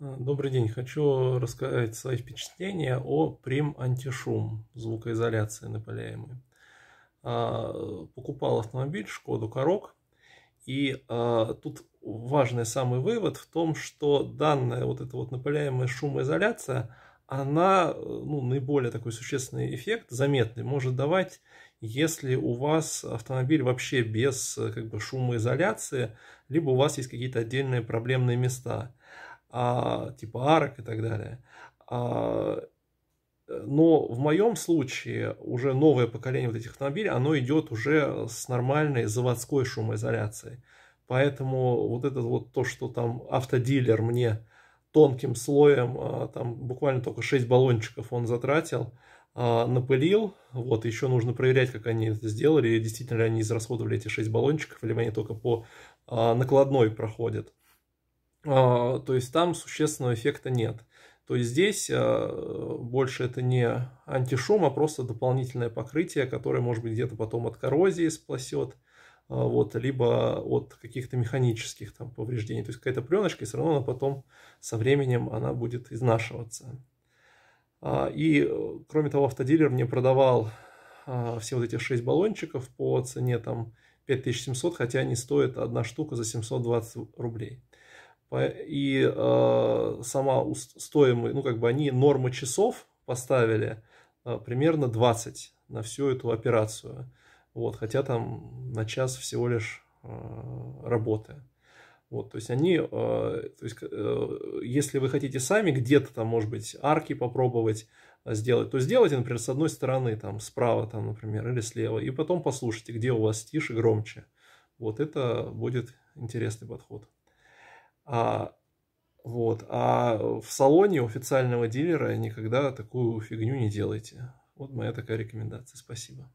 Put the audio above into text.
Добрый день. Хочу рассказать свои впечатления о прим-антишум звукоизоляции напыляемой. А, покупал автомобиль Шкоду Корок. И а, тут важный самый вывод в том, что данная вот эта вот напыляемая шумоизоляция, она ну, наиболее такой существенный эффект, заметный, может давать, если у вас автомобиль вообще без как бы, шумоизоляции, либо у вас есть какие-то отдельные проблемные места а, типа арок и так далее. А, но в моем случае уже новое поколение вот этих автомобилей, оно идет уже с нормальной заводской шумоизоляцией. Поэтому вот это вот то, что там автодилер мне тонким слоем, а, там буквально только 6 баллончиков он затратил, а, напылил, вот, еще нужно проверять, как они это сделали, действительно ли они израсходовали эти 6 баллончиков, или они только по а, накладной проходят. А, то есть там существенного эффекта нет. То есть здесь а, больше это не антишум, а просто дополнительное покрытие, которое, может быть, где-то потом от коррозии спасет, а, вот, либо от каких-то механических там, повреждений. То есть какая-то пленочка, и все равно она потом со временем она будет изнашиваться. И, кроме того, автодилер мне продавал все вот эти 6 баллончиков по цене там 5700, хотя они стоят одна штука за 720 рублей и э, сама стоимость, ну как бы они нормы часов поставили э, примерно 20 на всю эту операцию. Вот, хотя там на час всего лишь э, работы. Вот, то есть они, э, то есть, э, если вы хотите сами где-то там, может быть, арки попробовать э, сделать, то сделайте, например, с одной стороны, там, справа, там, например, или слева, и потом послушайте, где у вас тише, громче. Вот это будет интересный подход. А, вот. А в салоне официального дилера никогда такую фигню не делайте. Вот моя такая рекомендация. Спасибо.